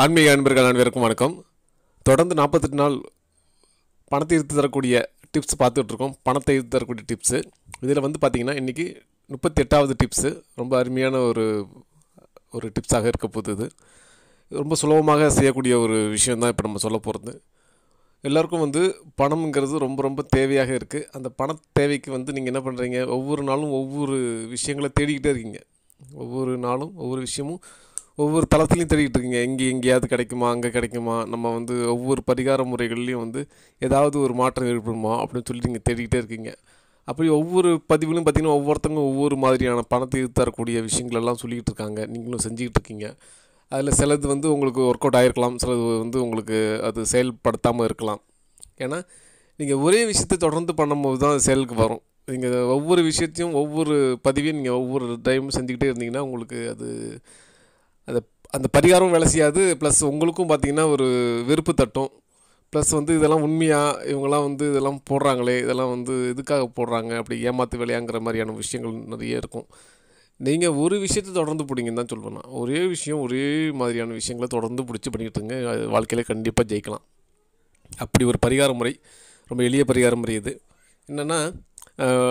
ஆன்மீக அன்பர்கள் அனைவருக்கும் வணக்கம் தொடர்ந்து நாற்பத்தெட்டு நாள் பணத்தை எடுத்து தரக்கூடிய டிப்ஸ் பார்த்துட்ருக்கோம் பணத்தை எடுத்து தரக்கூடிய டிப்ஸு இதில் வந்து பார்த்திங்கன்னா இன்றைக்கி முப்பத்தி எட்டாவது டிப்ஸு ரொம்ப அருமையான ஒரு ஒரு டிப்ஸாக இருக்க போகுது ரொம்ப சுலபமாக செய்யக்கூடிய ஒரு விஷயந்தான் இப்போ நம்ம சொல்ல போகிறது எல்லாருக்கும் வந்து பணம்ங்கிறது ரொம்ப ரொம்ப தேவையாக இருக்குது அந்த பண தேவைக்கு வந்து நீங்கள் என்ன பண்ணுறீங்க ஒவ்வொரு நாளும் ஒவ்வொரு விஷயங்களை தேடிக்கிட்டே இருக்கீங்க ஒவ்வொரு நாளும் ஒவ்வொரு விஷயமும் ஒவ்வொரு தளத்துலையும் தேடிக்கிட்டு இருக்கீங்க எங்கே எங்கேயாவது கிடைக்குமா அங்கே கிடைக்குமா நம்ம வந்து ஒவ்வொரு பரிகார முறைகள்லேயும் வந்து ஏதாவது ஒரு மாற்றம் ஏற்படுமா அப்படின்னு சொல்லி நீங்கள் தேடிக்கிட்டே இருக்கீங்க அப்படி ஒவ்வொரு பதிவுலையும் பார்த்திங்கன்னா ஒவ்வொருத்தவங்க ஒவ்வொரு மாதிரியான பணத்தை தரக்கூடிய விஷயங்களெல்லாம் சொல்லிக்கிட்டு இருக்காங்க நீங்களும் செஞ்சுக்கிட்டு இருக்கீங்க அதில் சிலது வந்து உங்களுக்கு ஒர்க் அவுட் ஆகிருக்கலாம் சிலது வந்து உங்களுக்கு அது செயல்படுத்தாமல் இருக்கலாம் ஏன்னா நீங்கள் ஒரே விஷயத்தை தொடர்ந்து பண்ணும்போது தான் அது செயலுக்கு வரும் நீங்கள் ஒவ்வொரு விஷயத்தையும் ஒவ்வொரு பதிவையும் நீங்கள் ஒவ்வொரு டைமும் செஞ்சுக்கிட்டே இருந்தீங்கன்னா உங்களுக்கு அது அந்த அந்த பரிகாரம் வேலை செய்யாது ப்ளஸ் உங்களுக்கும் பார்த்தீங்கன்னா ஒரு வெறுப்பு தட்டும் ப்ளஸ் வந்து இதெல்லாம் உண்மையாக இவங்கெல்லாம் வந்து இதெல்லாம் போடுறாங்களே இதெல்லாம் வந்து இதுக்காக போடுறாங்க அப்படி ஏமாத்து வேலையாங்கிற மாதிரியான விஷயங்கள் நிறைய இருக்கும் நீங்கள் ஒரு விஷயத்தை தொடர்ந்து பிடிங்கன்னு தான் சொல்லணும் ஒரே விஷயம் ஒரே மாதிரியான விஷயங்களை தொடர்ந்து பிடிச்சி பண்ணிக்கிட்டுங்க வாழ்க்கையில் கண்டிப்பாக ஜெயிக்கலாம் அப்படி ஒரு பரிகார முறை ரொம்ப எளிய பரிகார முறை இது என்னென்னா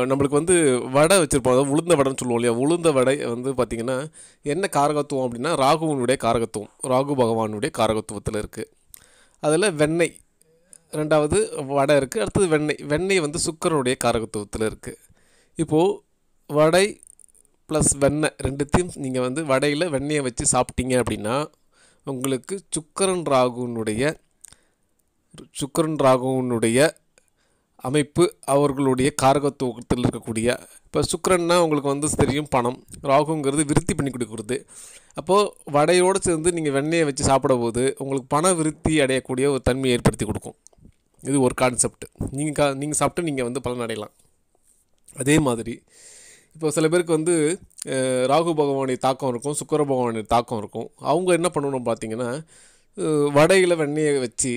நம்மளுக்கு வந்து வடை வச்சுருப்போம் அதாவது உளுந்த வடைன்னு சொல்லுவோம் இல்லையா உளுந்த வடை வந்து பார்த்திங்கன்னா என்ன காரகத்துவம் அப்படின்னா ராகுவனுடைய காரகத்துவம் ராகு பகவானுடைய காரகத்துவத்தில் இருக்குது அதில் வெண்ணெய் ரெண்டாவது வடை இருக்குது அடுத்தது வெண்ணெய் வெண்ணெய் வந்து சுக்கரனுடைய காரகத்துவத்தில் இருக்குது இப்போது வடை ப்ளஸ் வெண்ணெய் ரெண்டுத்தையும் நீங்கள் வந்து வடையில் வெண்ணெயை வச்சு சாப்பிட்டீங்க அப்படின்னா உங்களுக்கு சுக்கரன் ராகுனுடைய சுக்கரன் ராகுனுடைய அமைப்பு அவர்களுடைய காரகத்துவத்தில் இருக்கக்கூடிய இப்போ சுக்கரன்னா உங்களுக்கு வந்து தெரியும் பணம் ராகுங்கிறது விருத்தி பண்ணி கொடுக்குறது அப்போது வடையோடு சேர்ந்து நீங்கள் வெண்ணெயை வச்சு சாப்பிட போது உங்களுக்கு பண விருத்தி அடையக்கூடிய ஒரு தன்மையை ஏற்படுத்தி கொடுக்கும் இது ஒரு கான்செப்ட் நீங்கள் கா நீங்கள் சாப்பிட்டு நீங்கள் வந்து பலன் அடையலாம் அதே மாதிரி இப்போ சில பேருக்கு வந்து ராகு பகவானுடைய தாக்கம் இருக்கும் சுக்கர பகவானுடைய தாக்கம் இருக்கும் அவங்க என்ன பண்ணணும் பார்த்தீங்கன்னா வடையில் வெண்ணெயை வச்சு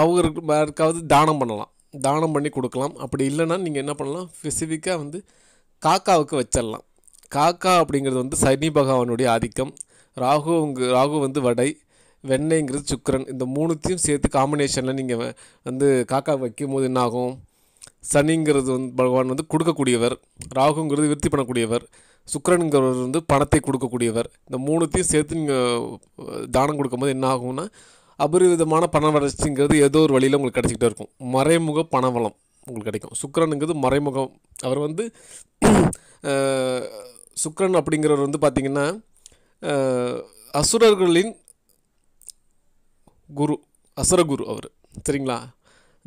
அவங்களுக்கு யாருக்காவது தானம் பண்ணலாம் தானம் பண்ணி கொடுக்கலாம் அப்படி இல்லைன்னா நீங்கள் என்ன பண்ணலாம் ஸ்பெசிஃபிக்காக வந்து காக்காவுக்கு வச்சிடலாம் காக்கா அப்படிங்கிறது வந்து சனி பகவானுடைய ஆதிக்கம் ராகுங்க ராகு வந்து வடை வெண்ணெய்ங்கிறது சுக்கரன் இந்த மூணுத்தையும் சேர்த்து காம்பினேஷனில் நீங்கள் வந்து காக்கா வைக்கும் போது என்னாகும் சனிங்கிறது வந்து பகவான் வந்து கொடுக்கக்கூடியவர் ராகுங்கிறது விருத்தி பண்ணக்கூடியவர் சுக்கரனுங்கிறவர் வந்து பணத்தை கொடுக்கக்கூடியவர் இந்த மூணுத்தையும் சேர்த்து நீங்கள் தானம் கொடுக்கும்போது என்ன ஆகும்னா அபரிவிதமான பண வளர்ச்சிங்கிறது ஏதோ ஒரு வழியில் உங்களுக்கு கிடச்சிக்கிட்டே இருக்கும் மறைமுக பணவளம் உங்களுக்கு கிடைக்கும் சுக்கரனுங்கிறது மறைமுகம் அவர் வந்து சுக்கரன் அப்படிங்கிறவர் வந்து பார்த்திங்கன்னா அசுரர்களின் குரு அசரகுரு அவர் சரிங்களா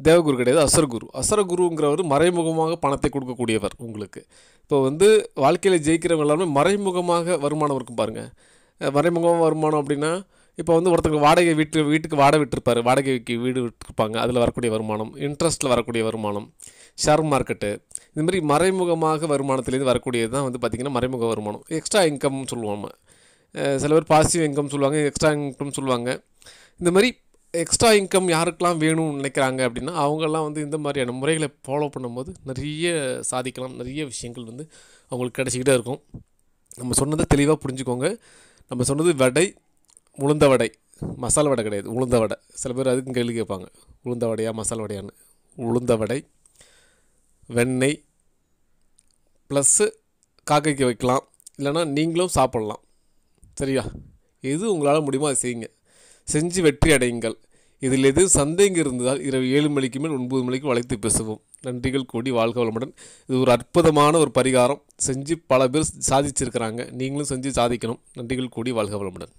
தேவகுரு கிடையாது அசரகுரு அசரகுருங்கிறவர் மறைமுகமாக பணத்தை கொடுக்கக்கூடியவர் உங்களுக்கு இப்போ வந்து வாழ்க்கையில் ஜெயிக்கிறவங்க எல்லாமே மறைமுகமாக வருமானம் இருக்கும் பாருங்கள் மறைமுகமாக வருமானம் அப்படின்னா இப்போ வந்து ஒருத்தருக்கு வாடகை வீட்டு வீட்டுக்கு வாடகை விட்டுருப்பார் வாடகைக்கு வீடு விட்டுருப்பாங்க அதில் வரக்கூடிய வருமானம் இன்ட்ரெஸ்ட்டில் வரக்கூடிய வருமானம் ஷேர் மார்க்கெட்டு இதுமாரி மறைமுகமாக வருமானத்துலேருந்து வரக்கூடியது தான் வந்து பார்த்திங்கன்னா மறைமுக வருமானம் எக்ஸ்ட்ரா இன்கம்னு சொல்லுவோம் சில பேர் பாசிட்டிவ் இன்கம் சொல்லுவாங்க எக்ஸ்ட்ரா இன்கம் சொல்லுவாங்க இந்த மாதிரி எக்ஸ்ட்ரா இன்கம் யாருக்கெல்லாம் வேணும்னு நினைக்கிறாங்க அப்படின்னா அவங்கெல்லாம் வந்து இந்த மாதிரியான முறைகளை ஃபாலோ பண்ணும்போது நிறைய சாதிக்கலாம் நிறைய விஷயங்கள் வந்து அவங்களுக்கு கிடச்சிக்கிட்டே இருக்கும் நம்ம சொன்னதை தெளிவாக புரிஞ்சுக்கோங்க நம்ம சொன்னது வடை உளுந்த வடை மசால் வடை கிடையாது உளுந்த வடை சில பேர் அதுக்கும் கேள்வி கேட்பாங்க உளுந்த வடையா மசாலா வடையான்னு உளுந்த வடை வெண்ணெய் ப்ளஸ்ஸு காக்கைக்கு வைக்கலாம் இல்லைனா நீங்களும் சாப்பிட்லாம் சரியா எது உங்களால் முடியுமோ அதை செய்யுங்க செஞ்சு வெற்றி அடையுங்கள் இதில் எதுவும் சந்தேகம் இருந்தால் இரவு ஏழு மணிக்கு மேல் ஒன்பது மணிக்கு வளைத்து பேசுவோம் நன்றிகள் கூடி வாழ்க வளமுடன் இது ஒரு அற்புதமான ஒரு பரிகாரம் செஞ்சு பல பேர் சாதிச்சிருக்கிறாங்க நீங்களும் செஞ்சு சாதிக்கணும் நன்றிகள் கூடி வாழ்க வளமுடன்